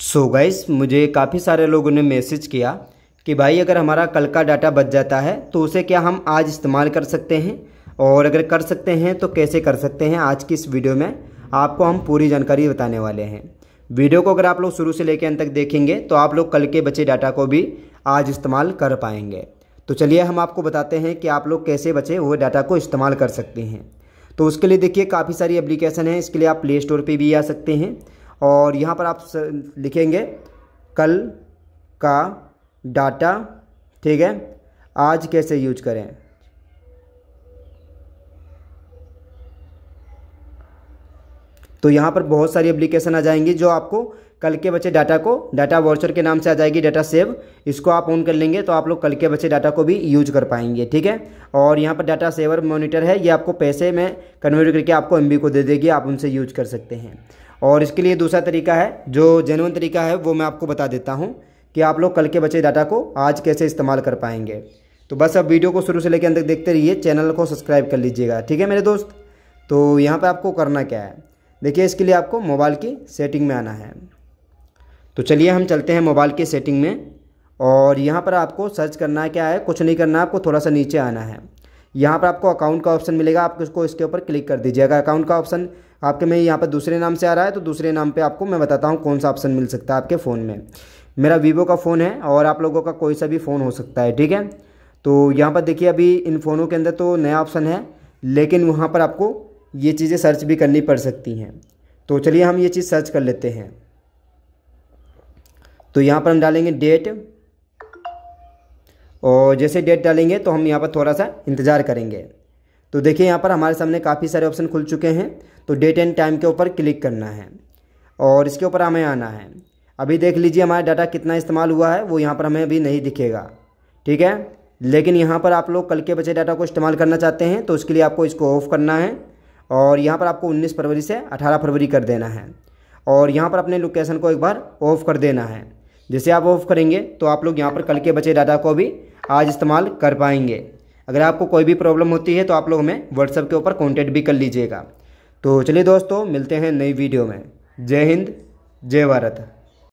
सो so guys मुझे काफ़ी सारे लोगों ने मैसेज किया कि भाई अगर हमारा कल का डाटा बच जाता है तो उसे क्या हम आज इस्तेमाल कर सकते हैं और अगर कर सकते हैं तो कैसे कर सकते हैं आज की इस वीडियो में आपको हम पूरी जानकारी बताने वाले हैं वीडियो को अगर आप लोग शुरू से लेकर अंत तक देखेंगे तो आप लोग कल के बचे डाटा को भी आज इस्तेमाल कर पाएंगे तो चलिए हम आपको बताते हैं कि आप लोग कैसे बचे हुए डाटा को इस्तेमाल कर सकते हैं तो उसके लिए देखिए काफ़ी सारी एप्लीकेशन है इसके लिए आप प्ले स्टोर पर भी आ सकते हैं और यहाँ पर आप लिखेंगे कल का डाटा ठीक है आज कैसे यूज करें तो यहाँ पर बहुत सारी एप्लीकेशन आ जाएंगी जो आपको कल के बचे डाटा को डाटा वॉचर के नाम से आ जाएगी डाटा सेव इसको आप ऑन कर लेंगे तो आप लोग कल के बचे डाटा को भी यूज कर पाएंगे ठीक है और यहाँ पर डाटा सेवर मॉनिटर है ये आपको पैसे में कन्वर्ट करके आपको एम को दे देगी आप उनसे यूज कर सकते हैं और इसके लिए दूसरा तरीका है जो जेनवन तरीका है वो मैं आपको बता देता हूँ कि आप लोग कल के बचे डाटा को आज कैसे इस्तेमाल कर पाएंगे तो बस अब वीडियो को शुरू से लेकर अंदर देखते रहिए चैनल को सब्सक्राइब कर लीजिएगा ठीक है मेरे दोस्त तो यहाँ पर आपको करना क्या है देखिए इसके लिए आपको मोबाइल की सेटिंग में आना है तो चलिए हम चलते हैं मोबाइल की सेटिंग में और यहाँ पर आपको सर्च करना है क्या है कुछ नहीं करना है आपको थोड़ा सा नीचे आना है यहाँ पर आपको अकाउंट का ऑप्शन मिलेगा आप इसको इसके ऊपर क्लिक कर दीजिएगा अकाउंट का ऑप्शन आपके में यहाँ पर दूसरे नाम से आ रहा है तो दूसरे नाम पर आपको मैं बताता हूँ कौन सा ऑप्शन मिल सकता है आपके फ़ोन में मेरा वीवो का फ़ोन है और आप लोगों का कोई सा भी फ़ोन हो सकता है ठीक है तो यहाँ पर देखिए अभी इन फ़ोनों के अंदर तो नया ऑप्शन है लेकिन वहाँ पर आपको ये चीज़ें सर्च भी करनी पड़ सकती हैं तो चलिए हम ये चीज़ सर्च कर लेते हैं तो यहाँ पर हम डालेंगे डेट और जैसे डेट डालेंगे तो हम यहाँ पर थोड़ा सा इंतज़ार करेंगे तो देखिए यहाँ पर हमारे सामने काफ़ी सारे ऑप्शन खुल चुके हैं तो डेट एंड टाइम के ऊपर क्लिक करना है और इसके ऊपर हमें आना है अभी देख लीजिए हमारा डाटा कितना इस्तेमाल हुआ है वो यहाँ पर हमें अभी नहीं दिखेगा ठीक है लेकिन यहाँ पर आप लोग कल के बचे डाटा को इस्तेमाल करना चाहते हैं तो उसके लिए आपको इसको ऑफ़ करना है और यहाँ पर आपको 19 फरवरी से 18 फरवरी कर देना है और यहाँ पर अपने लोकेशन को एक बार ऑफ़ कर देना है जैसे आप ऑफ़ करेंगे तो आप लोग यहाँ पर कल के बचे डाटा को भी आज इस्तेमाल कर पाएंगे अगर आपको कोई भी प्रॉब्लम होती है तो आप लोग हमें व्हाट्सएप के ऊपर कॉन्टेक्ट भी कर लीजिएगा तो चलिए दोस्तों मिलते हैं नई वीडियो में जय हिंद जय भारत